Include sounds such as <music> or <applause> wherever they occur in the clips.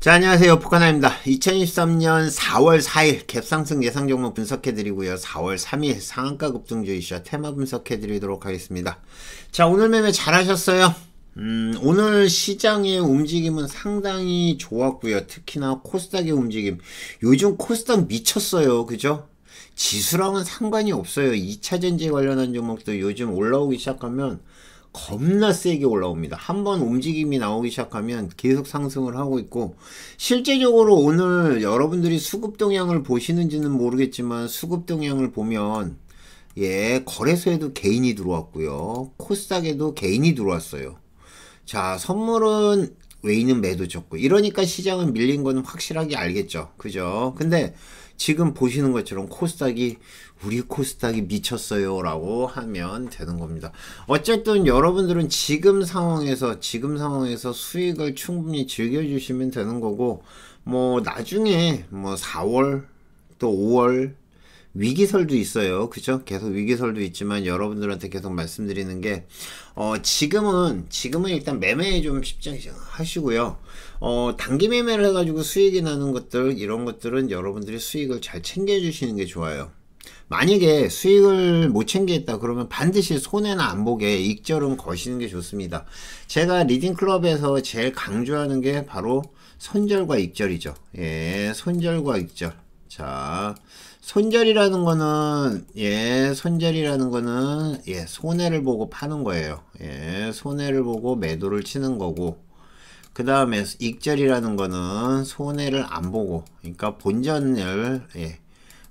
자, 안녕하세요. 북한아입니다. 2023년 4월 4일 갭상승 예상 종목 분석해드리고요. 4월 3일 상한가 급등주 이슈와 테마 분석해드리도록 하겠습니다. 자, 오늘 매매 잘하셨어요. 음, 오늘 시장의 움직임은 상당히 좋았고요. 특히나 코스닥의 움직임. 요즘 코스닥 미쳤어요. 그죠? 지수랑은 상관이 없어요. 2차전지 관련한 종목도 요즘 올라오기 시작하면 겁나 세게 올라옵니다. 한번 움직임이 나오기 시작하면 계속 상승을 하고 있고 실제적으로 오늘 여러분들이 수급 동향을 보시는지는 모르겠지만 수급 동향을 보면 예 거래소에도 개인이 들어왔고요. 코스닥에도 개인이 들어왔어요. 자 선물은 외인은 매도 쳤고 이러니까 시장은 밀린 거는 확실하게 알겠죠. 그죠? 근데 지금 보시는 것처럼 코스닥이 우리 코스닥이 미쳤어요 라고 하면 되는 겁니다 어쨌든 여러분들은 지금 상황에서 지금 상황에서 수익을 충분히 즐겨주시면 되는 거고 뭐 나중에 뭐 4월 또 5월 위기설도 있어요. 그죠? 계속 위기설도 있지만 여러분들한테 계속 말씀드리는 게, 어, 지금은, 지금은 일단 매매 에좀 쉽지 하시고요. 어, 단기 매매를 해가지고 수익이 나는 것들, 이런 것들은 여러분들이 수익을 잘 챙겨주시는 게 좋아요. 만약에 수익을 못 챙기겠다 그러면 반드시 손해나 안 보게 익절은 거시는 게 좋습니다. 제가 리딩클럽에서 제일 강조하는 게 바로 손절과 익절이죠. 예, 손절과 익절. 자, 손절이라는 거는 예, 손절이라는 거는 예, 손해를 보고 파는 거예요. 예, 손해를 보고 매도를 치는 거고 그 다음에 익절이라는 거는 손해를 안 보고 그러니까 본전을 예,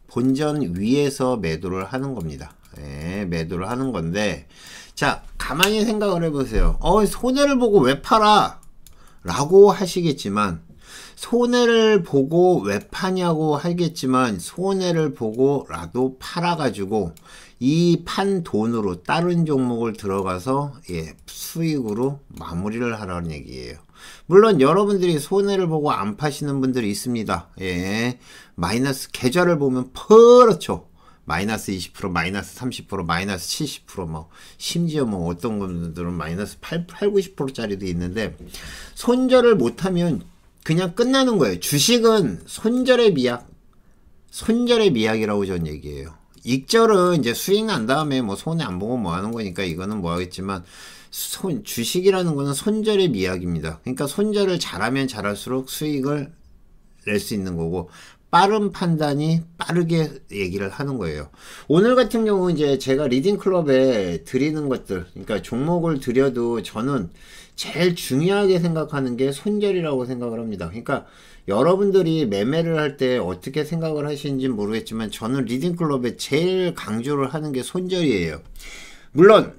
본전 위에서 매도를 하는 겁니다. 예, 매도를 하는 건데 자 가만히 생각을 해보세요. 어 손해를 보고 왜 팔아? 라고 하시겠지만 손해를 보고 왜 파냐고 하겠지만 손해를 보고라도 팔아가지고 이 판 돈으로 다른 종목을 들어가서 예, 수익으로 마무리를 하라는 얘기예요. 물론 여러분들이 손해를 보고 안 파시는 분들이 있습니다. 예. 마이너스 계좌를 보면 퍼렇죠. 마이너스 20%, 마이너스 30%, 마이너스 70%뭐 심지어 뭐 어떤 분들은 마이너스 8, 90%짜리도 있는데 손절을 못하면 그냥 끝나는 거예요. 주식은 손절의 미학, 손절의 미학이라고 전 얘기해요. 익절은 이제 수익 난 다음에 뭐 손해 안 보고 뭐 하는 거니까 이거는 뭐 하겠지만 손, 주식이라는 거는 손절의 미학입니다. 그러니까 손절을 잘하면 잘할수록 수익을 낼 수 있는 거고 빠른 판단이 빠르게 얘기를 하는 거예요. 오늘 같은 경우 는 이제 제가 리딩 클럽에 드리는 것들, 그러니까 종목을 드려도 저는 제일 중요하게 생각하는 게 손절이라고 생각을 합니다. 그러니까 여러분들이 매매를 할 때 어떻게 생각을 하시는지 모르겠지만 저는 리딩 클럽에 제일 강조를 하는 게 손절이에요. 물론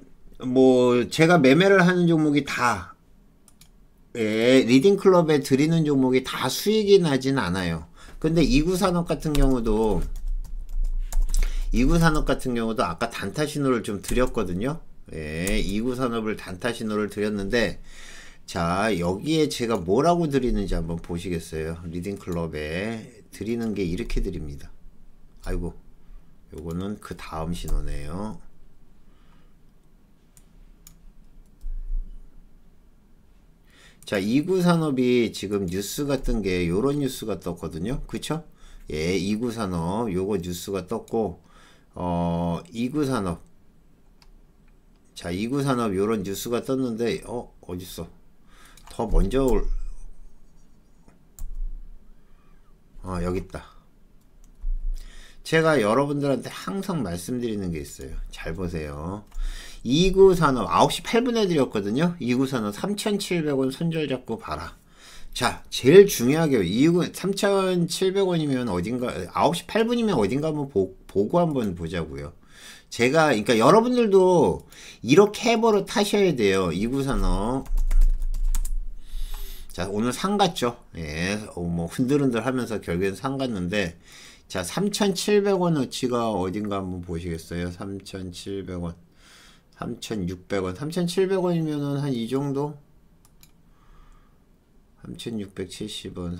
뭐 제가 매매를 하는 종목이 다 예, 리딩 클럽에 드리는 종목이 다 수익이 나진 않아요. 근데 이구 산업 같은 경우도 이구 산업 같은 경우도 아까 단타 신호를 좀 드렸거든요. 예, 이구 산업을 단타 신호를 드렸는데 자, 여기에 제가 뭐라고 드리는지 한번 보시겠어요? 리딩 클럽에 드리는 게 이렇게 드립니다. 아이고. 요거는 그 다음 신호네요. 자, 2구 산업이 지금 뉴스 같은 게 요런 뉴스가 떴거든요. 그쵸? 예, 2구 산업 요거 뉴스가 떴고 어, 2구 산업 자, 2구 산업 요런 뉴스가 떴는데 어, 어딨어? 더 먼저 올 어, 여기 있다. 제가 여러분들한테 항상 말씀드리는 게 있어요. 잘 보세요. 2구 산업 9시 8분 에드렸거든요 2구 산업 3,700원 손절 잡고 봐라. 자, 제일 중요하게 3,700원이면 어딘가 9시 8분이면 어딘가 한번 보, 보고 한번 보자고요. 제가 그러니까 여러분들도 이렇게 해보러 타셔야 돼요. 2구 산업 자 오늘 상 갔죠 예뭐 어, 흔들흔들 하면서 결국엔 상 갔는데 자 3,700원 어치가 어딘가 한번 보시겠어요 3,700원 3,600원, 3,700원이면은 한이 정도? 3,670원,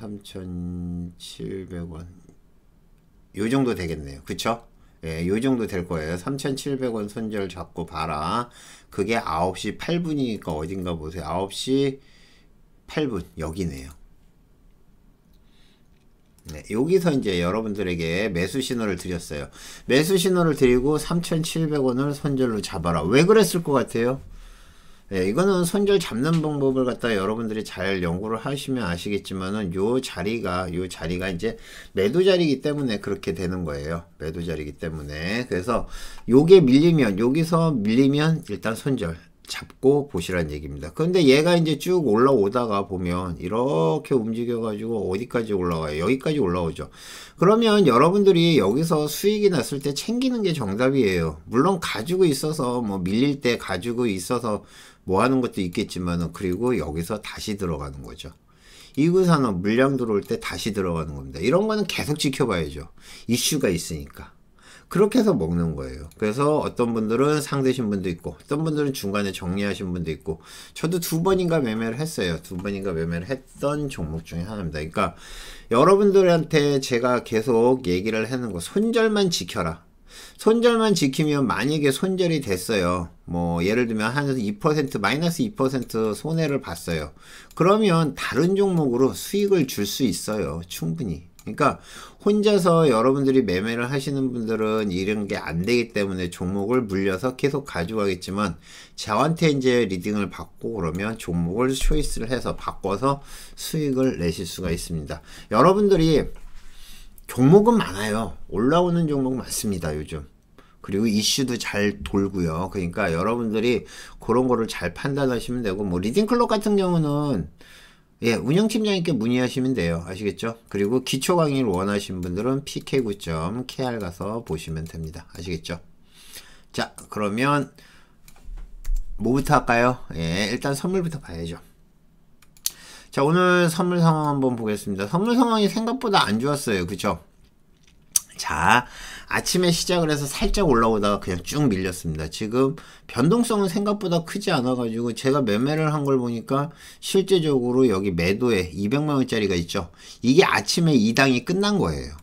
3,700원. 요 정도 되겠네요. 그쵸? 예, 요 정도 될 거예요. 3,700원 손절 잡고 봐라. 그게 9시 8분이니까 어딘가 보세요. 9시 8분. 여기네요. 네, 여기서 이제 여러분들에게 매수 신호를 드렸어요. 매수 신호를 드리고 3,700원을 손절로 잡아라. 왜 그랬을 것 같아요? 네, 이거는 손절 잡는 방법을 갖다 여러분들이 잘 연구를 하시면 아시겠지만은 요 자리가 요 자리가 이제 매도 자리이기 때문에 그렇게 되는 거예요. 매도 자리이기 때문에 그래서 요게 밀리면 여기서 밀리면 일단 손절 잡고 보시란 얘기입니다. 그런데 얘가 이제 쭉 올라오다가 보면 이렇게 움직여가지고 어디까지 올라와요? 여기까지 올라오죠. 그러면 여러분들이 여기서 수익이 났을 때 챙기는 게 정답이에요. 물론 가지고 있어서 뭐 밀릴 때 가지고 있어서 뭐 하는 것도 있겠지만은 그리고 여기서 다시 들어가는 거죠. 이구산업 물량 들어올 때 다시 들어가는 겁니다. 이런 거는 계속 지켜봐야죠. 이슈가 있으니까. 그렇게 해서 먹는 거예요. 그래서 어떤 분들은 상대신 분도 있고 어떤 분들은 중간에 정리하신 분도 있고 저도 두 번인가 매매를 했어요. 두 번인가 매매를 했던 종목 중에 하나입니다. 그러니까 여러분들한테 제가 계속 얘기를 하는 거 손절만 지켜라. 손절만 지키면 만약에 손절이 됐어요. 뭐 예를 들면 한 2% 마이너스 2% 손해를 봤어요. 그러면 다른 종목으로 수익을 줄 수 있어요. 충분히. 그러니까 혼자서 여러분들이 매매를 하시는 분들은 이런 게 안 되기 때문에 종목을 물려서 계속 가져가겠지만 저한테 이제 리딩을 받고 그러면 종목을 초이스를 해서 바꿔서 수익을 내실 수가 있습니다. 여러분들이 종목은 많아요. 올라오는 종목 많습니다. 요즘. 그리고 이슈도 잘 돌고요. 그러니까 여러분들이 그런 거를 잘 판단하시면 되고 뭐 리딩클럽 같은 경우는 예, 운영팀장님께 문의하시면 돼요. 아시겠죠? 그리고 기초 강의를 원하신 분들은 pk9.kr 가서 보시면 됩니다. 아시겠죠? 자, 그러면 뭐부터 할까요? 예, 일단 선물부터 봐야죠. 자, 오늘 선물 상황 한번 보겠습니다. 선물 상황이 생각보다 안 좋았어요. 그쵸? 자, 아침에 시작을 해서 살짝 올라오다가 그냥 쭉 밀렸습니다. 지금 변동성은 생각보다 크지 않아가지고 제가 매매를 한 걸 보니까 실제적으로 여기 매도에 200만원짜리가 있죠. 이게 아침에 2당이 끝난 거예요.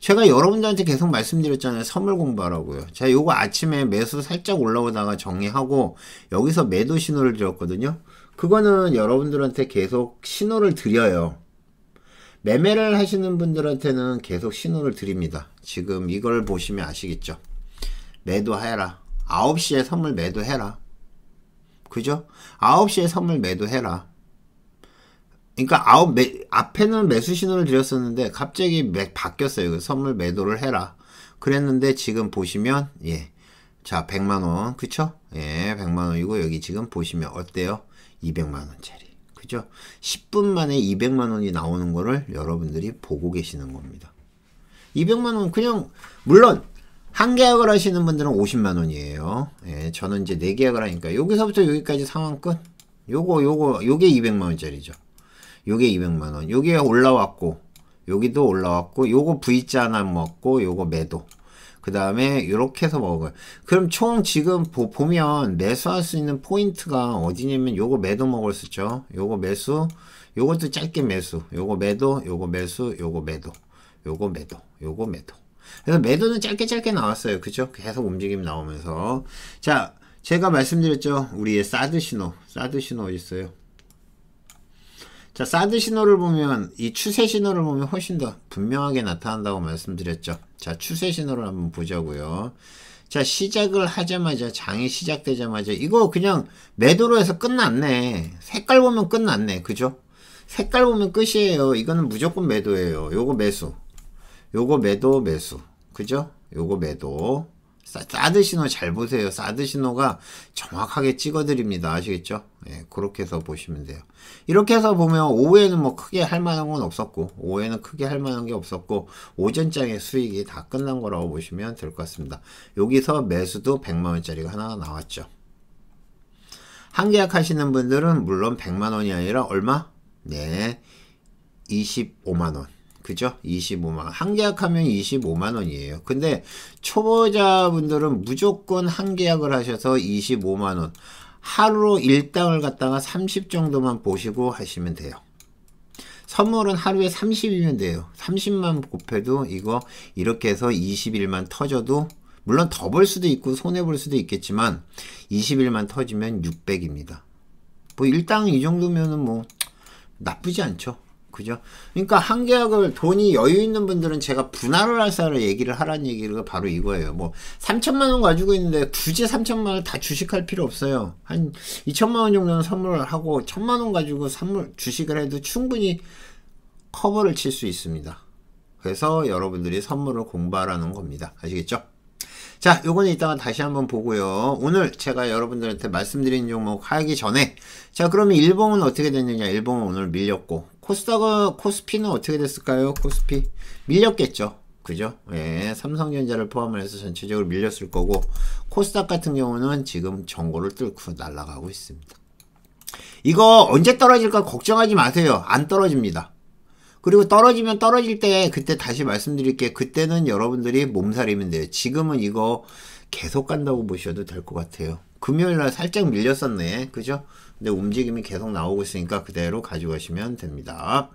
제가 여러분들한테 계속 말씀드렸잖아요. 선물 공부하라고요. 자, 요거 아침에 매수 살짝 올라오다가 정리하고 여기서 매도 신호를 드렸거든요. 그거는 여러분들한테 계속 신호를 드려요. 매매를 하시는 분들한테는 계속 신호를 드립니다. 지금 이걸 보시면 아시겠죠? 매도해라. 9시에 선물 매도해라. 그죠? 9시에 선물 매도해라. 그러니까 아홉 매, 앞에는 매수 신호를 드렸었는데 갑자기 매, 바뀌었어요. 선물 매도를 해라. 그랬는데 지금 보시면 예. 자, 100만 원. 그쵸? 예, 100만 원이고 여기 지금 보시면 어때요? 200만 원짜리. 그죠? 10분 만에 200만 원이 나오는 거를 여러분들이 보고 계시는 겁니다. 200만 원 그냥 물론 한 계약을 하시는 분들은 50만 원이에요. 예, 저는 이제 네 계약을 하니까 여기서부터 여기까지 상황 끝. 요거 요거 요게 200만 원짜리죠. 요게 200만 원. 요게 올라왔고 여기도 올라왔고 요거 V자 하나 먹고 요거 매도. 그 다음에 이렇게 해서 먹어요. 그럼 총 지금 보, 보면 매수할 수 있는 포인트가 어디냐면 요거 매도 먹을 수 있죠. 요거 매수, 요것도 짧게 매수, 요거 매도, 요거 매수, 요거 매도, 요거 매도, 요거 매도. 그래서 매도는 짧게 짧게 나왔어요. 그쵸 계속 움직임 나오면서. 자, 제가 말씀드렸죠. 우리의 사드 신호. 사드 신호 어딨어요? 자, 사드 신호를 보면 이 추세 신호를 보면 훨씬 더 분명하게 나타난다고 말씀드렸죠. 자, 추세 신호를 한번 보자고요. 자, 시작을 하자마자 장이 시작되자마자 이거 그냥 매도로 해서 끝났네. 색깔 보면 끝났네. 그죠? 색깔 보면 끝이에요. 이거는 무조건 매도예요. 요거 매수. 요거 매도 매수. 그죠? 요거 매도. 사드 신호 잘 보세요. 사드 신호가 정확하게 찍어드립니다. 아시겠죠? 예, 그렇게 해서 보시면 돼요. 이렇게 해서 보면 오후에는 뭐 크게 할 만한 건 없었고 오후에는 크게 할 만한 게 없었고 오전장의 수익이 다 끝난 거라고 보시면 될 것 같습니다. 여기서 매수도 100만원짜리가 하나 나왔죠. 한계약 하시는 분들은 물론 100만원이 아니라 얼마? 네, 25만원. 그죠? 25만원. 한 계약하면 25만원이에요. 근데 초보자분들은 무조건 한 계약을 하셔서 25만원. 하루 로1당을 갖다가 30 정도만 보시고 하시면 돼요. 선물은 하루에 30이면 돼요. 30만 곱해도 이거 이렇게 해서 21만 터져도 물론 더 벌 수도 있고 손해 볼 수도 있겠지만 21만 터지면 600입니다. 뭐1당이 정도면은 뭐 나쁘지 않죠. 그죠? 그러니까 한 계약을 돈이 여유 있는 분들은 제가 분할을 할 사를 얘기를 하라는 얘기가 바로 이거예요. 뭐 3천만 원 가지고 있는데 굳이 3천만 원을다 주식할 필요 없어요. 한 2천만 원 정도는 선물을 하고 1천만 원 가지고 선물 주식을 해도 충분히 커버를 칠 수 있습니다. 그래서 여러분들이 선물을 공부하라는 겁니다. 아시겠죠? 자, 요거는 이따가 다시 한번 보고요. 오늘 제가 여러분들한테 말씀드린 종목 하기 전에 자, 그러면 일봉은 어떻게 됐느냐? 일봉은 오늘 밀렸고 코스닥은 코스피는 어떻게 됐을까요? 코스피 밀렸겠죠. 그죠? 예, 삼성전자를 포함을 해서 전체적으로 밀렸을 거고 코스닥 같은 경우는 지금 정고를 뚫고 날아가고 있습니다. 이거 언제 떨어질까 걱정하지 마세요. 안 떨어집니다. 그리고 떨어지면 떨어질 때 그때 다시 말씀드릴게 그때는 여러분들이 몸살이면 돼요. 지금은 이거 계속 간다고 보셔도 될 것 같아요. 금요일날 살짝 밀렸었네. 그죠? 근데 움직임이 계속 나오고 있으니까 그대로 가져가시면 됩니다.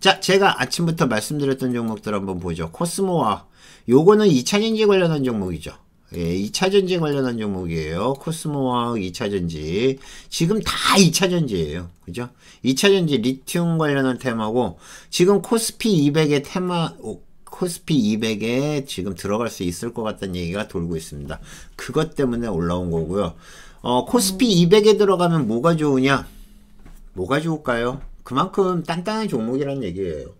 자, 제가 아침부터 말씀드렸던 종목들 한번 보죠. 코스모와 요거는 2차전지 관련한 종목이죠. 예, 2차전지 관련한 종목이에요. 코스모와 2차전지. 지금 다 2차전지예요. 그죠? 2차전지 리튬 관련한 테마고 지금 코스피 200의 테마 코스피 200에 지금 들어갈 수 있을 것 같다는 얘기가 돌고 있습니다. 그것 때문에 올라온 거고요. 어, 코스피 200에 음. 들어가면 뭐가 좋으냐? 뭐가 좋을까요? 그만큼 단단한 종목이라는 얘기예요.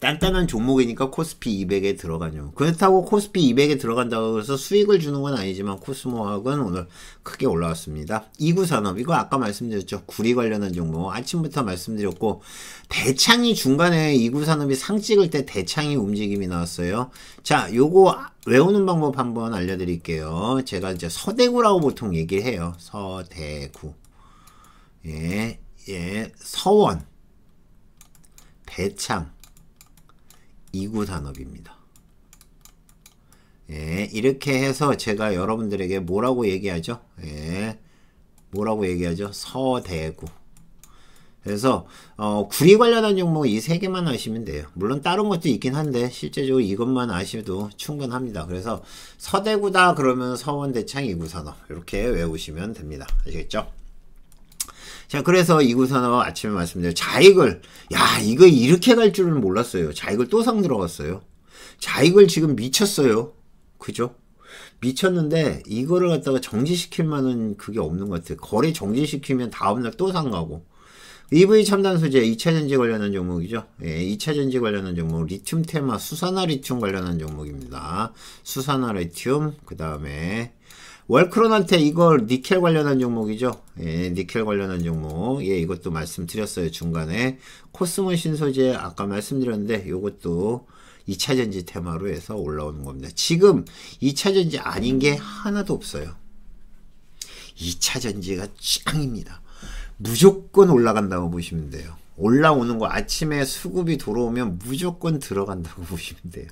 단단한 종목이니까 코스피 200에 들어가죠. 그렇다고 코스피 200에 들어간다고 해서 수익을 주는 건 아니지만 코스모학은 오늘 크게 올라왔습니다. 이구산업 이거 아까 말씀드렸죠. 구리 관련한 종목 아침부터 말씀드렸고 대창이 중간에 이구산업이 상 찍을 때 대창이 움직임이 나왔어요. 자 요거 외우는 방법 한번 알려드릴게요. 제가 이제 서대구라고 보통 얘기를 해요. 서대구 예, 예, 서원, 대창, 2구 산업입니다. 예, 이렇게 해서 제가 여러분들에게 뭐라고 얘기하죠? 예, 뭐라고 얘기하죠? 서대구. 그래서 어, 구리 관련한 종목 이세 개만 아시면 돼요. 물론 다른 것도 있긴 한데 실제적으로 이것만 아셔도 충분합니다. 그래서 서대구다 그러면 서원 대창 이구산업 이렇게 외우시면 됩니다. 아시겠죠? 자, 그래서 이구사나와 아침에 말씀드린 자익을, 야, 이거 이렇게 갈 줄은 몰랐어요. 자익을 또 상 들어갔어요. 자익을 지금 미쳤어요. 그죠? 미쳤는데, 이거를 갖다가 정지시킬 만한 그게 없는 것 같아요. 거래 정지시키면 다음날 또 상 가고. EV 첨단 소재 2차전지 관련한 종목이죠. 예, 2차전지 관련한 종목 리튬 테마 수산화 리튬 관련한 종목입니다. 수산화 리튬 그 다음에 월크론한테 이걸 니켈 관련한 종목이죠. 예, 니켈 관련한 종목. 예, 이것도 말씀드렸어요. 중간에. 코스모 신소재 아까 말씀드렸는데 이것도 2차전지 테마로 해서 올라오는 겁니다. 지금 2차전지 아닌 게 하나도 없어요. 2차전지가 짱입니다. 무조건 올라간다고 보시면 돼요. 올라오는 거 아침에 수급이 들어오면 무조건 들어간다고 <laughs> 보시면 돼요.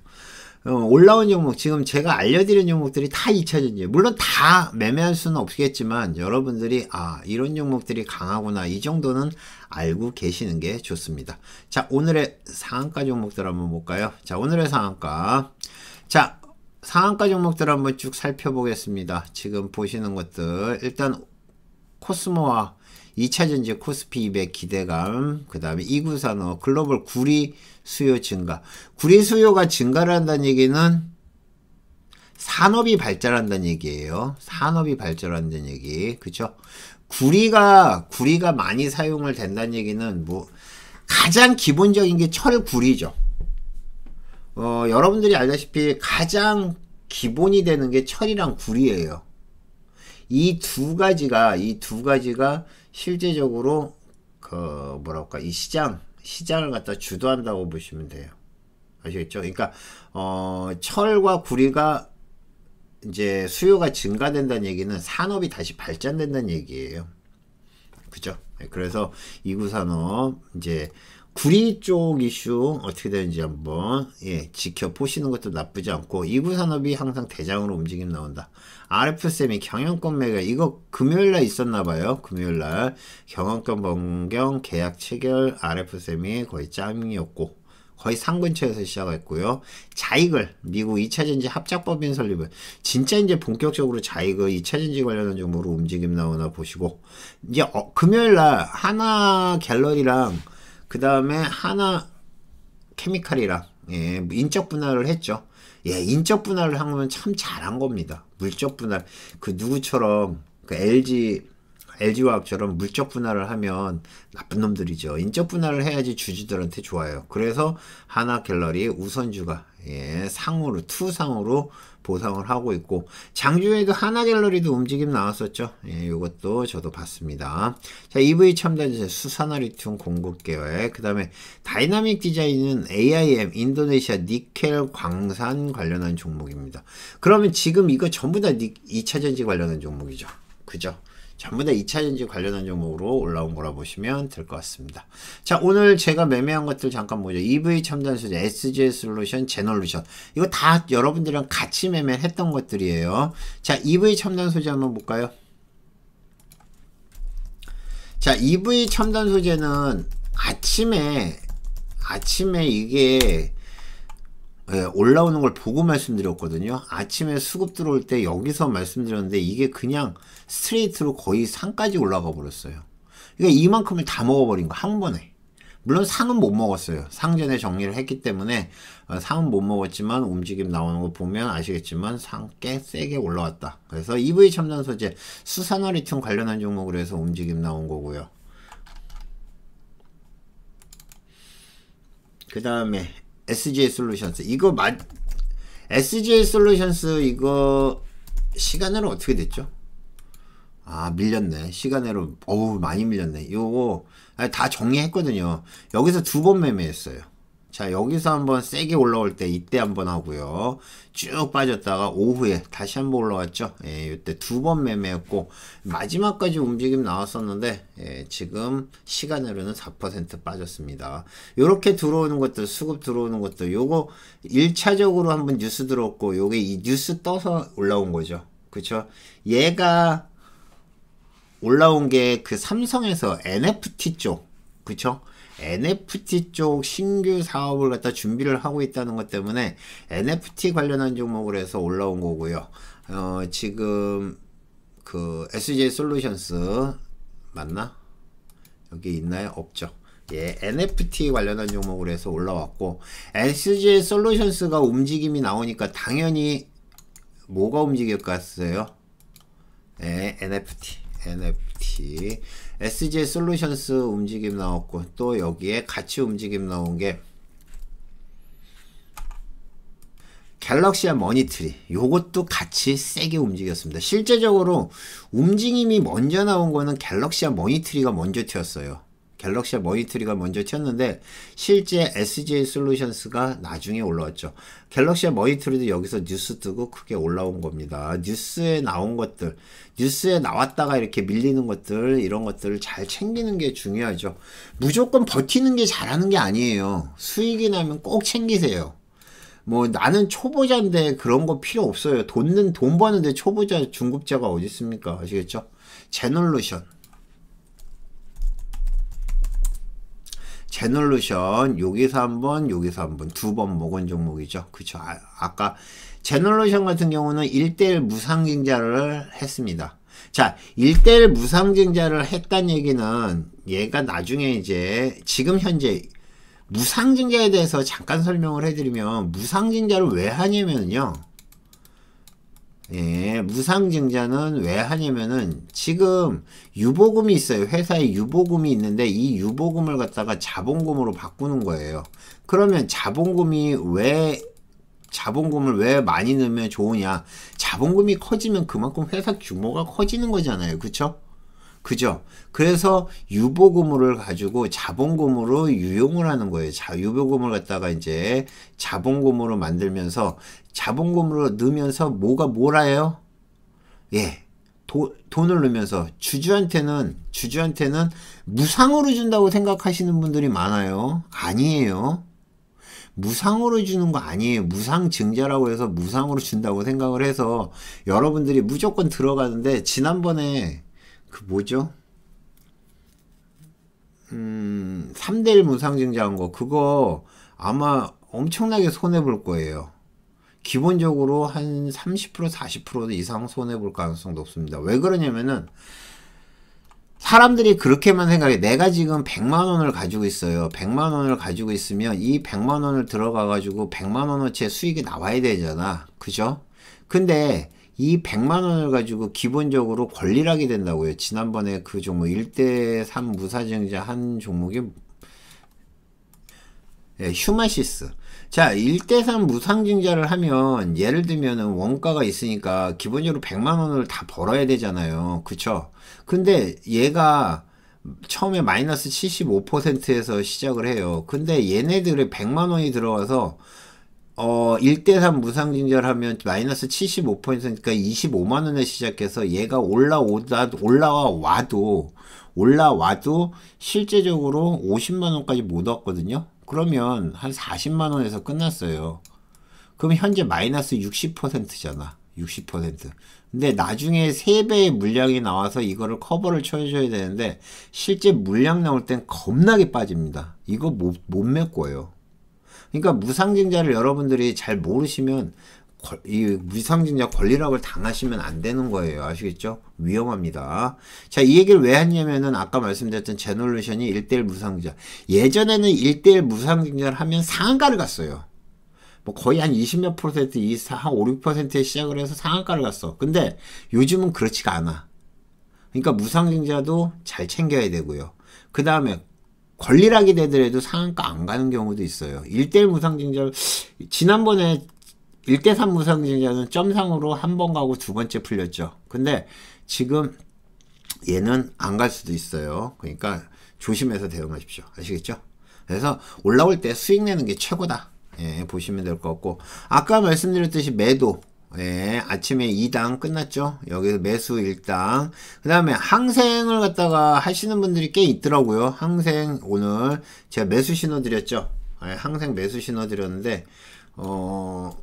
어, 올라온 종목 지금 제가 알려드린 종목들이 다 잊혀진 지 물론 다 매매할 수는 없겠지만 여러분들이 아 이런 종목들이 강하구나 이 정도는 알고 계시는 게 좋습니다 자 오늘의 상한가 종목들 한번 볼까요 자 오늘의 상한가 자 상한가 종목들 한번 쭉 살펴보겠습니다 지금 보시는 것들 일단 코스모와 2차전지 코스피 200 기대감 그 다음에 이구산업 글로벌 구리 수요 증가. 구리 수요가 증가를 한다는 얘기는 산업이 발전한다는 얘기예요. 산업이 발전한다는 얘기. 그죠? 구리가 구리가 많이 사용을 된다는 얘기는 뭐 가장 기본적인 게 철구리죠. 어, 여러분들이 알다시피 가장 기본이 되는 게 철이랑 구리예요. 이 두 가지가 이 두 가지가 실제적으로 그 뭐랄까 이 시장 시장을 갖다 주도한다고 보시면 돼요. 아시겠죠? 그러니까 어, 철과 구리가 이제 수요가 증가된다는 얘기는 산업이 다시 발전된다는 얘기예요. 그죠? 네, 그래서 이구 산업 이제 구리 쪽 이슈 어떻게 되는지 한번 예, 지켜보시는 것도 나쁘지 않고 이부 산업이 항상 대장으로 움직임 나온다. RF쌤이 경영권 매각 이거 금요일날 있었나봐요. 금요일날 경영권 변경 계약 체결 RF쌤이 거의 짱이었고 거의 상 근처에서 시작했고요. 자익을 미국 2차전지 합작법인 설립을 진짜 이제 본격적으로 자익을 2차전지 관련한 정보로 움직임 나오나 보시고 이제 어, 금요일날 하나 갤러리랑 그 다음에 하나 케미칼이랑 예, 인적 분할을 했죠. 예, 인적 분할을 한면참 잘한 겁니다. 물적 분할. 그 누구처럼 그 LG LG화학처럼 물적 분할을 하면 나쁜 놈들이죠. 인적 분할을 해야지 주주들한테 좋아요. 그래서 하나갤러리 우선주가 예, 상으로 투상으로 보상을 하고 있고 장주에도 하나갤러리도 움직임 나왔었죠. 예, 이것도 저도 봤습니다. 자, EV 첨단제 수산화 리튬 공급 계획, 그 다음에 다이나믹 디자인은 AIM 인도네시아 니켈 광산 관련한 종목입니다. 그러면 지금 이거 전부 다 2차전지 관련한 종목이죠. 그죠? 전부 다 2차전지 관련한 종목으로 올라온 거라 보시면 될 것 같습니다. 자 오늘 제가 매매한 것들 잠깐 보죠. EV 첨단 소재, SG 솔루션, 제널루션 이거 다 여러분들이랑 같이 매매했던 것들이에요. 자 EV 첨단 소재 한번 볼까요? 자 EV 첨단 소재는 아침에 아침에 이게 예, 올라오는 걸 보고 말씀드렸거든요. 아침에 수급 들어올 때 여기서 말씀드렸는데 이게 그냥 스트레이트로 거의 상까지 올라가 버렸어요. 그러니까 이만큼을 다 먹어버린 거 한 번에. 물론 상은 못 먹었어요. 상전에 정리를 했기 때문에 어, 상은 못 먹었지만 움직임 나오는 거 보면 아시겠지만 상 꽤 세게 올라왔다. 그래서 EV 첨단 소재 수산화 리튬 관련한 종목으로 해서 움직임 나온 거고요. 그 다음에 SGA 솔루션스 이거 맞 SGA 솔루션스 이거 시간은 어떻게 됐죠? 아 밀렸네 시간으로 어우 많이 밀렸네 요거 다 정리했거든요 여기서 두 번 매매했어요 자 여기서 한번 세게 올라올 때 이때 한번 하고요 쭉 빠졌다가 오후에 다시 한번 올라왔죠 예, 이때 두 번 매매했고 마지막까지 움직임 나왔었는데 예, 지금 시간으로는 4% 빠졌습니다 이렇게 들어오는 것도 수급 들어오는 것도 요거 1차적으로 한번 뉴스 들었고 요게 이 뉴스 떠서 올라온 거죠 그쵸 얘가 올라온 게 그 삼성에서 NFT 쪽, 그쵸? NFT 쪽 신규 사업을 갖다 준비를 하고 있다는 것 때문에 NFT 관련한 종목으 해서 올라온 거고요. 어, 지금 그 SJ 솔루션스 맞나? 여기 있나요? 없죠. 예, NFT 관련한 종목으 해서 올라왔고 SJ 솔루션스가 움직임이 나오니까 당연히 뭐가 움직일까 어요 예, NFT. NFT SG 솔루션스 움직임 나왔고 또 여기에 같이 움직임 나온 게갤럭시아 머니트리 요것도 같이 세게 움직였습니다. 실제적으로 움직임이 먼저 나온 거는 갤럭시아 머니트리가 먼저 튀었어요. 갤럭시의 머니트리가 먼저 튀었는데 실제 SJ 솔루션스가 나중에 올라왔죠. 갤럭시의 머니트리도 여기서 뉴스 뜨고 크게 올라온 겁니다. 뉴스에 나온 것들, 뉴스에 나왔다가 이렇게 밀리는 것들, 이런 것들을 잘 챙기는 게 중요하죠. 무조건 버티는 게 잘하는 게 아니에요. 수익이 나면 꼭 챙기세요. 뭐 나는 초보자인데 그런 거 필요 없어요. 돈은 돈 버는데 초보자 중급자가 어디 있습니까? 아시겠죠? 제놀루션 제놀루션 여기서 한번 여기서 한번 두 번 먹은 종목이죠. 그쵸. 아, 까 제놀루션 같은 경우는 1대1 무상증자를 했습니다. 자 1대1 무상증자를 했다는 얘기는 얘가 나중에 이제 지금 현재 무상증자에 대해서 잠깐 설명을 해드리면 무상증자를 왜 하냐면요. 예, 무상증자는 왜 하냐면은 지금 유보금이 있어요. 회사에 유보금이 있는데 이 유보금을 갖다가 자본금으로 바꾸는 거예요. 그러면 자본금이 왜 자본금을 왜 많이 넣으면 좋으냐? 자본금이 커지면 그만큼 회사 규모가 커지는 거잖아요. 그쵸? 그죠? 그래서 유보금을 가지고 자본금으로 유용을 하는 거예요. 자, 유보금을 갖다가 이제 자본금으로 만들면서 자본금으로 넣으면서 뭐가 뭐라예요? 예. 도, 돈을 넣으면서 주주한테는 주주한테는 무상으로 준다고 생각하시는 분들이 많아요. 아니에요. 무상으로 주는 거 아니에요. 무상증자라고 해서 무상으로 준다고 생각을 해서 여러분들이 무조건 들어가는데 지난번에 그 뭐죠? 음, 3대1 무상증자한 거 그거 아마 엄청나게 손해볼 거예요. 기본적으로 한 30% 40% 이상 손해볼 가능성 높습니다. 왜 그러냐면은 사람들이 그렇게만 생각해. 내가 지금 100만 원을 가지고 있어요. 100만 원을 가지고 있으면 이 100만 원을 들어가 가지고 100만 원어치의 수익이 나와야 되잖아. 그죠? 근데 이 100만 원을 가지고 기본적으로 권리라게 된다고요. 지난번에 그 종목 1대3 무사증자 한 종목이 예, 휴마시스. 자, 1대3 무상증자를 하면 예를 들면은 원가가 있으니까 기본적으로 100만 원을 다 벌어야 되잖아요. 그렇죠 근데 얘가 처음에 마이너스 75%에서 시작을 해요. 근데 얘네들의 100만 원이 들어가서 어, 1대3 무상진를하면 마이너스 7 5니까 25만원에 시작해서 얘가 올라오다, 올라와도, 올라와도 실제적으로 50만원까지 못 왔거든요? 그러면 한 40만원에서 끝났어요. 그럼 현재 마이너스 60%잖아. 60%. 근데 나중에 3배의 물량이 나와서 이거를 커버를 쳐줘야 되는데, 실제 물량 나올 땐 겁나게 빠집니다. 이거 못, 못 메꿔요. 그러니까 무상증자를 여러분들이 잘 모르시면 이 무상증자 권리락을 당하시면 안 되는 거예요. 아시겠죠? 위험합니다. 자, 이 얘기를 왜하냐면은 아까 말씀드렸던 제놀루션이 1대1 무상증자. 예전에는 1대1 무상증자를 하면 상한가를 갔어요. 뭐 거의 한 20 몇 퍼센트, 한 5, 6%에 시작을 해서 상한가를 갔어. 근데 요즘은 그렇지가 않아. 그러니까 무상증자도 잘 챙겨야 되고요. 그 다음에 권리라이 되더라도 상한가 안 가는 경우도 있어요. 1대1 무상증자 지난번에 1대3 무상증자는 점상으로 한 번 가고 두 번째 풀렸죠. 근데 지금 얘는 안 갈 수도 있어요. 그러니까 조심해서 대응하십시오. 아시겠죠? 그래서 올라올 때 수익 내는 게 최고다. 예, 보시면 될 것 같고 아까 말씀드렸듯이 매도 예, 아침에 2당 끝났죠. 여기서 매수 1당. 그 다음에 항생을 갖다가 하시는 분들이 꽤 있더라고요. 항생 오늘 제가 매수 신호 드렸죠. 예, 항생 매수 신호 드렸는데, 어,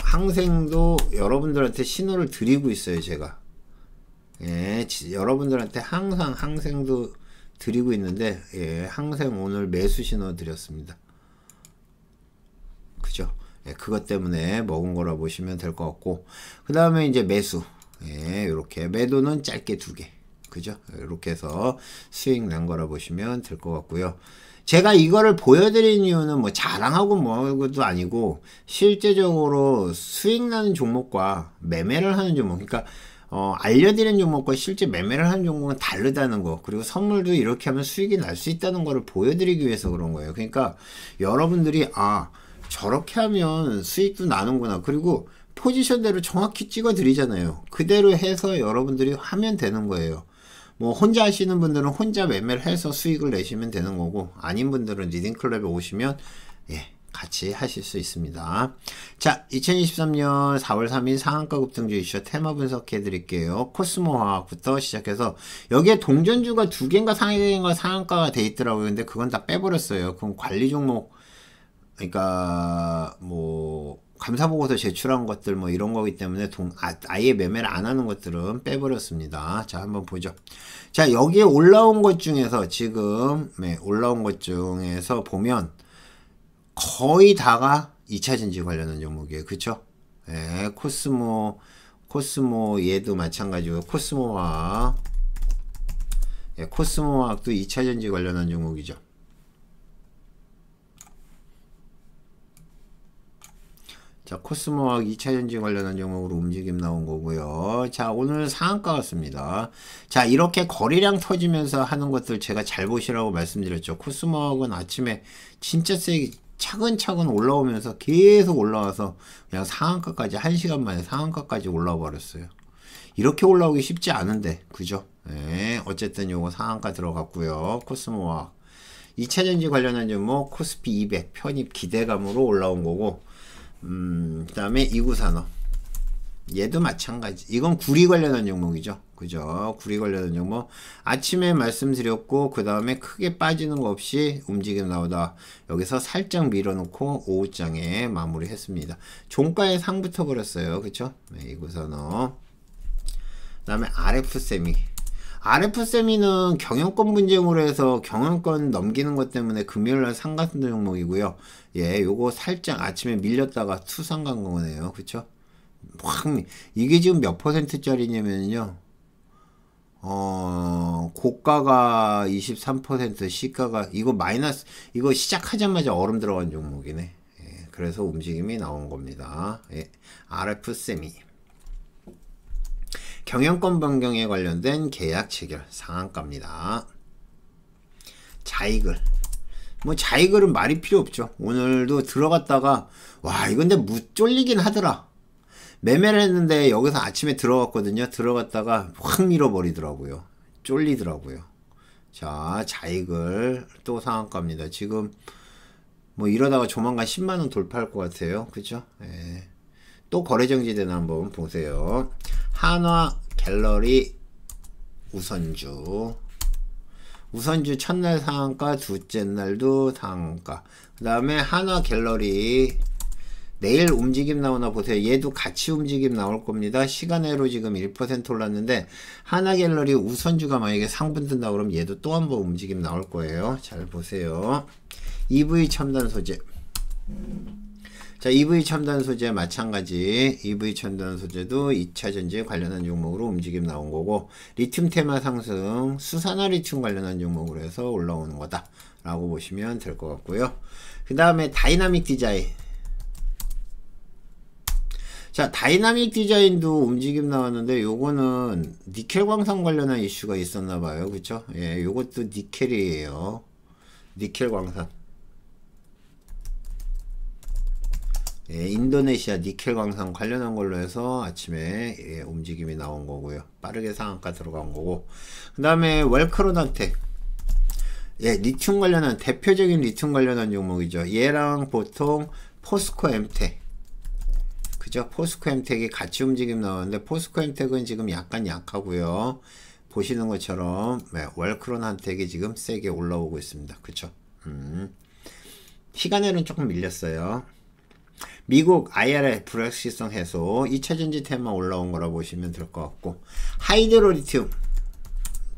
항생도 여러분들한테 신호를 드리고 있어요, 제가. 예, 지, 여러분들한테 항상 항생도 드리고 있는데, 예, 항생 오늘 매수 신호 드렸습니다. 그죠? 예, 그것 때문에 먹은 거라 보시면 될 것 같고 그 다음에 이제 매수 예, 이렇게 매도는 짧게 두 개 그죠? 이렇게 해서 수익 난 거라 보시면 될 것 같고요. 제가 이거를 보여드린 이유는 뭐 자랑하고 뭐것도 아니고 실제적으로 수익 나는 종목과 매매를 하는 종목 그러니까 어, 알려드리는 종목과 실제 매매를 하는 종목은 다르다는 거 그리고 선물도 이렇게 하면 수익이 날 수 있다는 거를 보여드리기 위해서 그런 거예요 그러니까 여러분들이 아 저렇게 하면 수익도 나는구나. 그리고 포지션대로 정확히 찍어드리잖아요. 그대로 해서 여러분들이 하면 되는 거예요. 뭐 혼자 하시는 분들은 혼자 매매를 해서 수익을 내시면 되는 거고 아닌 분들은 리딩클럽에 오시면 예 같이 하실 수 있습니다. 자 2023년 4월 3일 상한가 급등주 이슈 테마 분석해 드릴게요. 코스모화학부터 시작해서 여기에 동전주가 두 개인가 상해인가 상한가가 돼 있더라고요. 근데 그건 다 빼버렸어요. 그럼 관리 종목 그러니까 뭐 감사 보고서 제출한 것들 뭐 이런 거기 때문에 동, 아, 예 매매를 안 하는 것들은 빼버렸습니다. 자 한번 보죠. 자 여기에 올라온 것 중에서 지금 네, 올라온 것 중에서 보면 거의 다가 2차전지 관련한 종목이에요. 그쵸? 네, 코스모 코스모 얘도 마찬가지고 코스모화 예, 코스모학도 2차전지 관련한 종목이죠. 자, 코스모학 2차 전지 관련한 종목으로 움직임 나온 거고요. 자, 오늘 상한가 같습니다. 자, 이렇게 거래량 터지면서 하는 것들 제가 잘 보시라고 말씀드렸죠. 코스모학은 아침에 진짜 세게 차근차근 올라오면서 계속 올라와서 그냥 상한가까지, 1시간 만에 상한가까지 올라와 버렸어요. 이렇게 올라오기 쉽지 않은데, 그죠? 네, 어쨌든 요거 상한가 들어갔고요. 코스모학. 2차전지 관련한 종목 코스피 200 편입 기대감으로 올라온 거고 음, 그 다음에 이구산업. 얘도 마찬가지. 이건 구리 관련한 종목이죠. 그죠. 구리 관련한 종목. 아침에 말씀드렸고, 그 다음에 크게 빠지는 거 없이 움직임 나오다. 여기서 살짝 밀어놓고 오후장에 마무리 했습니다. 종가에 상부터 그렸어요 그쵸? 네, 이구산업. 그 다음에 RF세미. RF세미는 경영권 분쟁으로 해서 경영권 넘기는 것 때문에 금요일날 상가선 종목이고요. 예, 요거 살짝 아침에 밀렸다가 투상 간 거네요. 그쵸? 확, 이게 지금 몇 퍼센트짜리냐면요. 어, 고가가 23%, 시가가, 이거 마이너스, 이거 시작하자마자 얼음 들어간 종목이네. 예, 그래서 움직임이 나온 겁니다. 예, RF세미. 경영권 변경에 관련된 계약 체결 상한가입니다. 자이글 뭐 자이글은 말이 필요 없죠. 오늘도 들어갔다가 와 이건데 무 쫄리긴 하더라. 매매를 했는데 여기서 아침에 들어갔거든요. 들어갔다가 확 밀어버리더라고요. 쫄리더라고요. 자 자익을 또 상한가입니다. 지금 뭐 이러다가 조만간 10만원 돌파할 것 같아요. 그쵸 예. 또거래정지되 한번 보세요. 한화 갤러리 우선주 우선주 첫날 상한가 둘째 날도 상한가 그 다음에 한화 갤러리 내일 움직임 나오나 보세요. 얘도 같이 움직임 나올 겁니다. 시간외로 지금 1% 올랐는데 하나 갤러리 우선주가 만약에 상분 든다 그러면 얘도 또한번 움직임 나올 거예요. 잘 보세요. EV 첨단 소재. 자, EV 첨단 소재 마찬가지. EV 첨단 소재도 2차 전지 에 관련한 종목으로 움직임 나온 거고, 리튬 테마 상승, 수산화 리튬 관련한 종목으로 해서 올라오는 거다. 라고 보시면 될 것 같고요. 그 다음에 다이나믹 디자인. 자, 다이나믹 디자인도 움직임 나왔는데 요거는 니켈 광산 관련한 이슈가 있었나 봐요. 그쵸? 예, 요것도 니켈이에요. 니켈 광산. 예, 인도네시아 니켈 광산 관련한 걸로 해서 아침에 예, 움직임이 나온 거고요. 빠르게 상한가 들어간 거고. 그 다음에 월크로단텍. 예, 리튬 관련한, 대표적인 리튬 관련한 종목이죠. 얘랑 보통 포스코 엠텍. 그죠? 포스코 엠텍이 같이 움직임 나오는데 포스코 엠텍은 지금 약간 약하고요. 보시는 것처럼, 예, 월크론 한텍이 지금 세게 올라오고 있습니다. 그쵸? 음. 시간에는 조금 밀렸어요. 미국 IRA 불확실성 해소 2차전지 테마 올라온 거라 보시면 될 것 같고 하이드로 리튬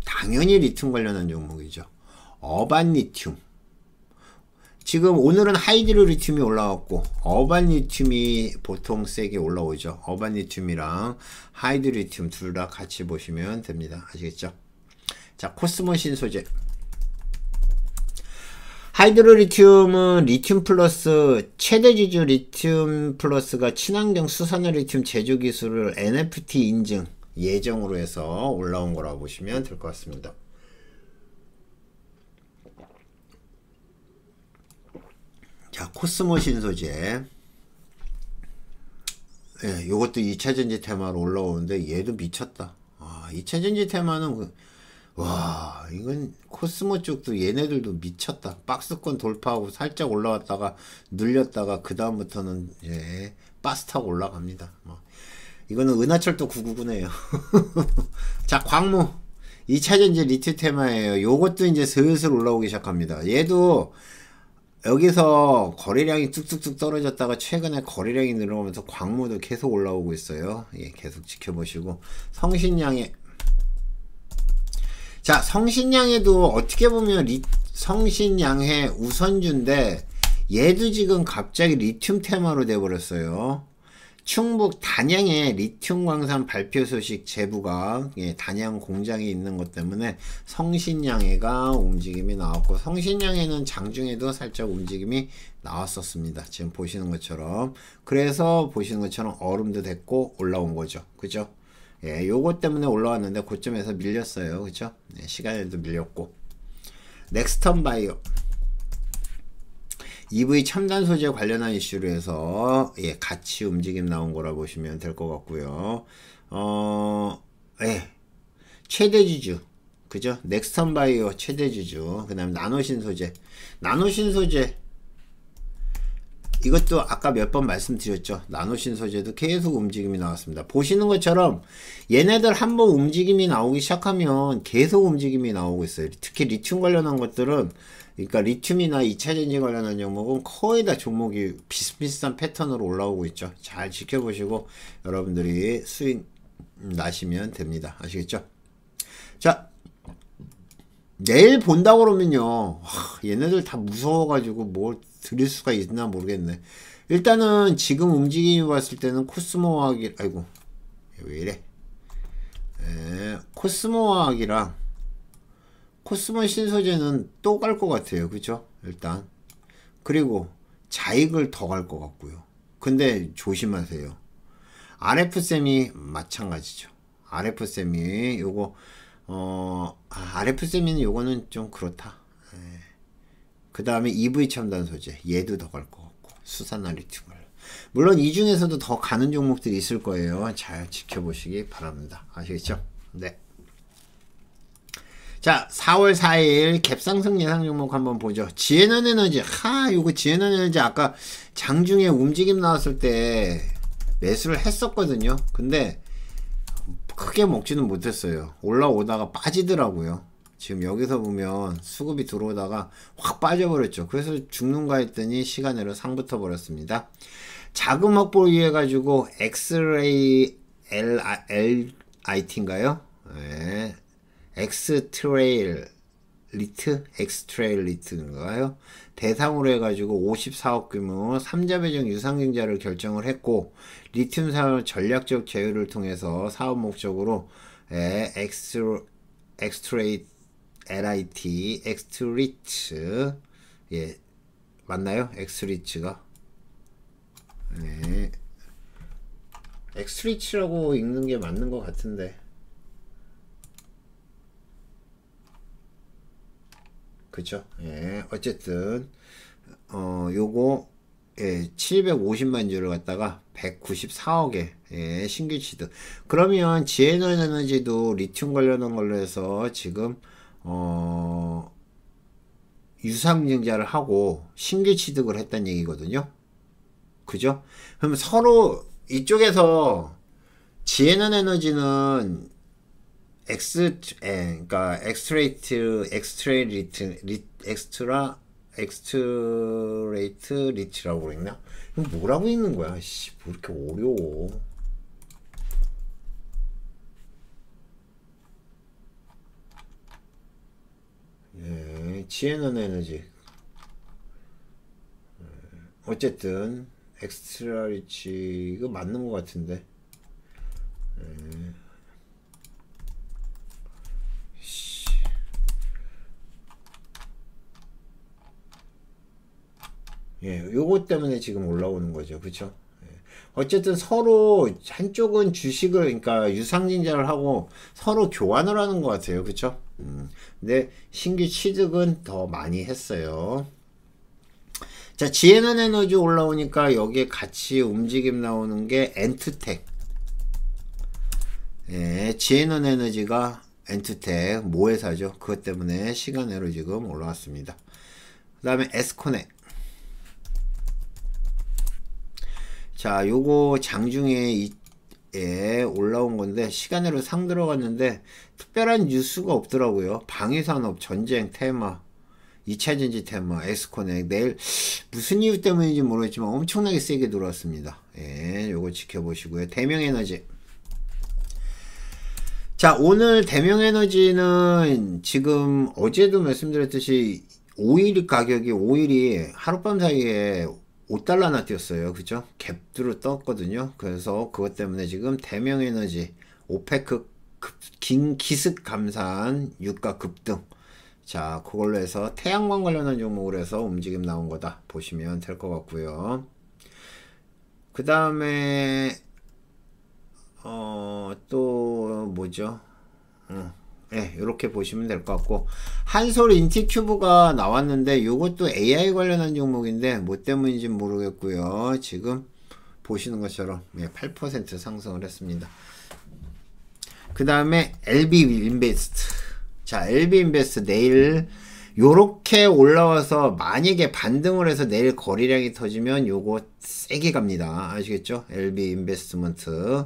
당연히 리튬 관련한 종목이죠 어반 리튬 지금 오늘은 하이드로 리튬이 올라왔고 어반 리튬이 보통 세게 올라오죠 어반 리튬이랑 하이드로 리튬 둘 다 같이 보시면 됩니다 아시겠죠 자 코스모신 소재 하이드로리튬은 리튬 플러스 최대 지주 리튬 플러스가 친환경 수산화 리튬 제조 기술을 NFT 인증 예정으로 해서 올라온 거라고 보시면 될 것 같습니다. 자, 코스모 신소재. 예, 요것도 2차전지 테마로 올라오는데 얘도 미쳤다. 아, 2차전지 테마는 그와 이건 코스모 쪽도 얘네들도 미쳤다 박스권 돌파하고 살짝 올라왔다가 늘렸다가그 다음부터는 예빠스 타고 올라갑니다 뭐. 이거는 은하철도 999네요 <laughs> 자 광무 2차전지 리트 테마예요 요것도 이제 슬슬 올라오기 시작합니다 얘도 여기서 거래량이 뚝뚝뚝 떨어졌다가 최근에 거래량이 늘어오면서 광무도 계속 올라오고 있어요 예 계속 지켜보시고 성신양의 자 성신양해도 어떻게 보면 리, 성신양해 우선주인데 얘도 지금 갑자기 리튬 테마로 돼버렸어요. 충북 단양에 리튬 광산 발표 소식 제보가 예, 단양 공장이 있는 것 때문에 성신양해가 움직임이 나왔고 성신양해는 장중에도 살짝 움직임이 나왔었습니다. 지금 보시는 것처럼 그래서 보시는 것처럼 얼음도 됐고 올라온 거죠. 그죠? 예, 요거 때문에 올라왔는데 고점에서 밀렸어요. 그쵸? 예, 시간에도 밀렸고. 넥스턴 바이오. EV 첨단 소재 관련한 이슈로 해서 예, 같이 움직임 나온 거라 보시면 될 것 같고요. 어, 예. 최대 주주. 그죠? 넥스턴 바이오 최대 주주. 그다음 에 나노신 소재. 나노신 소재 이것도 아까 몇 번 말씀드렸죠. 나노신 소재도 계속 움직임이 나왔습니다. 보시는 것처럼 얘네들 한번 움직임이 나오기 시작하면 계속 움직임이 나오고 있어요. 특히 리튬 관련한 것들은 그러니까 리튬이나 2차전지 관련한 종목은 거의 다 종목이 비슷비슷한 패턴으로 올라오고 있죠. 잘 지켜보시고 여러분들이 수익 나시면 됩니다. 아시겠죠? 자 내일 본다고 그러면요 와, 얘네들 다 무서워가지고 뭘 드릴 수가 있나 모르겠네 일단은 지금 움직임이 봤을 때는 코스모학이 아이고 왜 이래 에, 코스모학이랑 코스모 신소재는 또 갈 것 같아요 그죠 일단 그리고 자익을 더 갈 것 같고요 근데 조심하세요 RF쌤이 마찬가지죠 RF쌤이 요거 어, 아, RF쌤이는 요거는 좀 그렇다 그 다음에 EV 첨단 소재 얘도 더 갈 것 같고 수산아리틱을 물론 이 중에서도 더 가는 종목들이 있을 거예요. 잘 지켜보시기 바랍니다. 아시겠죠? 네. 자, 4월 4일 갭상승 예상 종목 한번 보죠. 지에넌 에너지. 하, 요거 지에넌 에너지 아까 장중에 움직임 나왔을 때 매수를 했었거든요. 근데 크게 먹지는 못했어요. 올라오다가 빠지더라고요. 지금 여기서 보면 수급이 들어오다가 확 빠져버렸죠. 그래서 죽는가 했더니 시간으로 상부터 버렸습니다. 자금 확보를 위해 가지고 엑스레이 L, L, IT인가요? 네. 예. 엑스트레일 리트? 엑스트레일 리트인가요? 대상으로 해가지고 54억 규모 3자 배정 유상증자를 결정을 했고 리튬 산업 전략적 제휴를 통해서 사업 목적으로 예, 엑스, 트레이 lit xrich 예 맞나요? xrich가 네 xrich라고 읽는 게 맞는 것 같은데 그쵸예 어쨌든 어 요거 예, 750만 주를 갖다가 194억에 예, 신규 취득. 그러면 지에너 에너지도 리튬 관련한 걸로 해서 지금 어, 유상증자를 하고 신규 취득을 했단 얘기거든요. 그죠? 그럼 서로 이쪽에서 지혜는 에너지는 엑스 그러니까 엑스트레이트 엑스트레이트 엑스트라 엑스트레이트 리치라고 그랬나? 이거 뭐라고 읽는 거야? 씨, 왜 뭐 이렇게 어려워? 예, 지혜는 에너지 예, 어쨌든 엑스트라 리치 이거 맞는 것 같은데 예. 예, 요거 때문에 지금 올라오는 거죠. 그쵸? 예. 어쨌든 서로 한쪽은 주식을 그러니까 유상증자를 하고 서로 교환을 하는 것 같아요. 그쵸? 음, 근데 신규 취득은 더 많이 했어요. 자, 지앤원 에너지 올라오니까 여기에 같이 움직임 나오는 게 엔트텍. 예, 지앤원 에너지가 엔트텍 모회사죠. 그것 때문에 시간으로 지금 올라왔습니다. 그 다음에 에스코넥. 자, 요거 장중에 이 예, 올라온 건데 시간으로 상 들어갔는데 특별한 뉴스가 없더라고요. 방위산업, 전쟁, 테마, 2차전지 테마, 에스코넥 내일 무슨 이유 때문인지 모르겠지만 엄청나게 세게 들어왔습니다. 예, 요거 지켜보시고요. 대명에너지 자 오늘 대명에너지는 지금 어제도 말씀드렸듯이 5일 가격이 5일이 하룻밤 사이에 5달러나 뛰었어요. 그죠? 갭두로 떴거든요. 그래서 그것 때문에 지금 대명에너지, 오페크 급, 긴 기습 감산, 유가 급등. 자, 그걸로 해서 태양광 관련한 종목으로 해서 움직임 나온 거다. 보시면 될 것 같고요. 그 다음에 어, 또 뭐죠? 어. 이렇게 예, 보시면 될 것 같고 한솔 인티큐브가 나왔는데 이것도 AI 관련한 종목인데 뭐 때문인지 모르겠고요. 지금 보시는 것처럼 8% 예, 상승을 했습니다. 그 다음에 LB 인베스트 자 LB 인베스트 내일 요렇게 올라와서 만약에 반등을 해서 내일 거리량이 터지면 요거 세게 갑니다. 아시겠죠? LB 인베스트먼트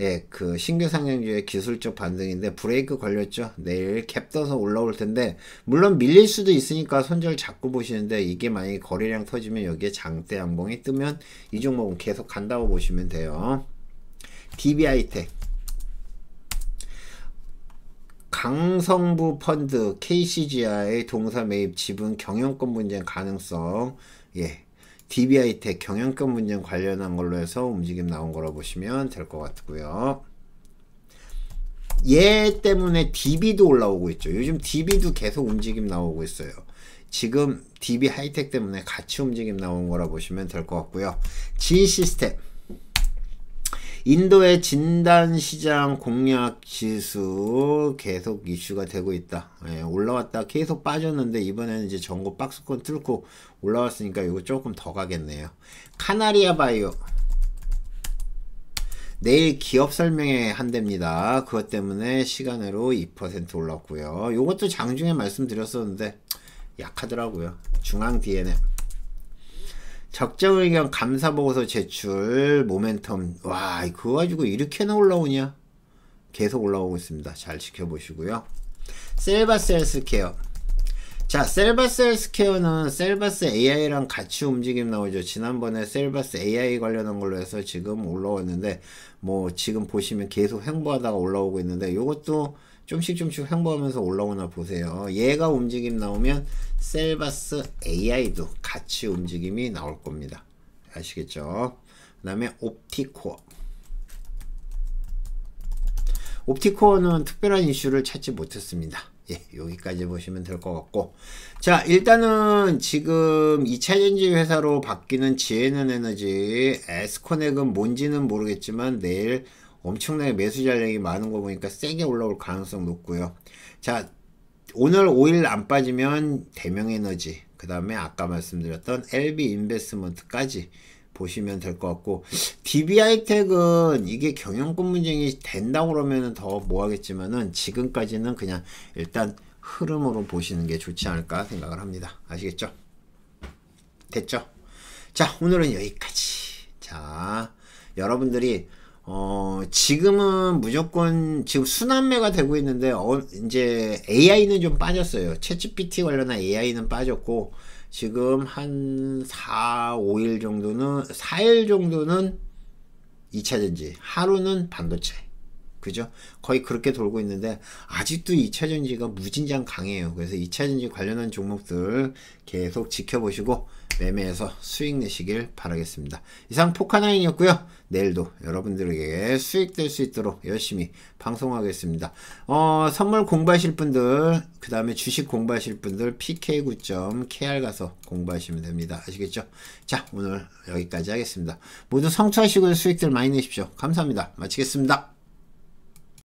예, 그 신규 상향주의 기술적 반등인데 브레이크 걸렸죠. 내일 갭 떠서 올라올 텐데 물론 밀릴 수도 있으니까 손절 잡고 보시는데 이게 만약에 거래량 터지면 여기에 장대 양봉이 뜨면 이 종목은 계속 간다고 보시면 돼요. DBI텍 강성부 펀드 KCGI 동사 매입 지분 경영권 분쟁 가능성 예 DBI텍 경영권 분쟁 관련한 걸로 해서 움직임 나온 거라 보시면 될 것 같고요. 얘 때문에 DB도 올라오고 있죠. 요즘 DB도 계속 움직임 나오고 있어요. 지금 DB 하이텍 때문에 같이 움직임 나온 거라 보시면 될 것 같고요. 진 시스템 인도의 진단시장 공략지수 계속 이슈가 되고 있다. 예, 올라왔다 계속 빠졌는데 이번에는 이제 전고 박스권 뚫고 올라왔으니까 이거 조금 더 가겠네요. 카나리아 바이오 내일 기업 설명회 한답니다. 그것 때문에 시간으로 2% 올랐고요. 이것도 장중에 말씀드렸었는데 약하더라고요. 중앙 DNM 적정 의견 감사 보고서 제출 모멘텀 와 그거 가지고 이렇게나 올라오냐 계속 올라오고 있습니다 잘 지켜보시고요 셀바스 헬스케어 자 셀바스 헬스케어는 셀바스 AI랑 같이 움직임 나오죠 지난번에 셀바스 AI 관련한 걸로 해서 지금 올라왔는데 뭐 지금 보시면 계속 횡보하다가 올라오고 있는데 요것도 좀씩 좀씩 횡보하면서 올라오나 보세요. 얘가 움직임 나오면 셀바스 AI도 같이 움직임이 나올 겁니다. 아시겠죠? 그 다음에 옵티코어 옵티코어는 특별한 이슈를 찾지 못했습니다. 예, 여기까지 보시면 될 것 같고 자 일단은 지금 2차전지 회사로 바뀌는 지에는 에너지 에스코넥은 뭔지는 모르겠지만 내일 엄청나게 매수 전략이 많은 거 보니까 세게 올라올 가능성 높고요. 자, 오늘 5일 안 빠지면 대명에너지, 그 다음에 아까 말씀드렸던 LB 인베스먼트까지 보시면 될 것 같고 DB하이텍은 이게 경영권 문제이 된다고 그러면 더 뭐하겠지만은 지금까지는 그냥 일단 흐름으로 보시는 게 좋지 않을까 생각을 합니다. 아시겠죠? 됐죠? 자 오늘은 여기까지 자 여러분들이 어, 지금은 무조건 지금 순환매가 되고 있는데 어, 이제 AI는 좀 빠졌어요. 채 g 피티 관련한 AI는 빠졌고 지금 한 4, 5일 정도는 4일 정도는 2차전지, 하루는 반도체. 그죠? 거의 그렇게 돌고 있는데 아직도 2차 전지가 무진장 강해요. 그래서 2차 전지 관련한 종목들 계속 지켜보시고 매매해서 수익 내시길 바라겠습니다. 이상 포카나인이었고요. 내일도 여러분들에게 수익될 수 있도록 열심히 방송하겠습니다. 어, 선물 공부하실 분들, 그 다음에 주식 공부하실 분들 pk9.kr 가서 공부하시면 됩니다. 아시겠죠? 자, 오늘 여기까지 하겠습니다. 모두 성투하시고 수익들 많이 내십시오. 감사합니다. 마치겠습니다.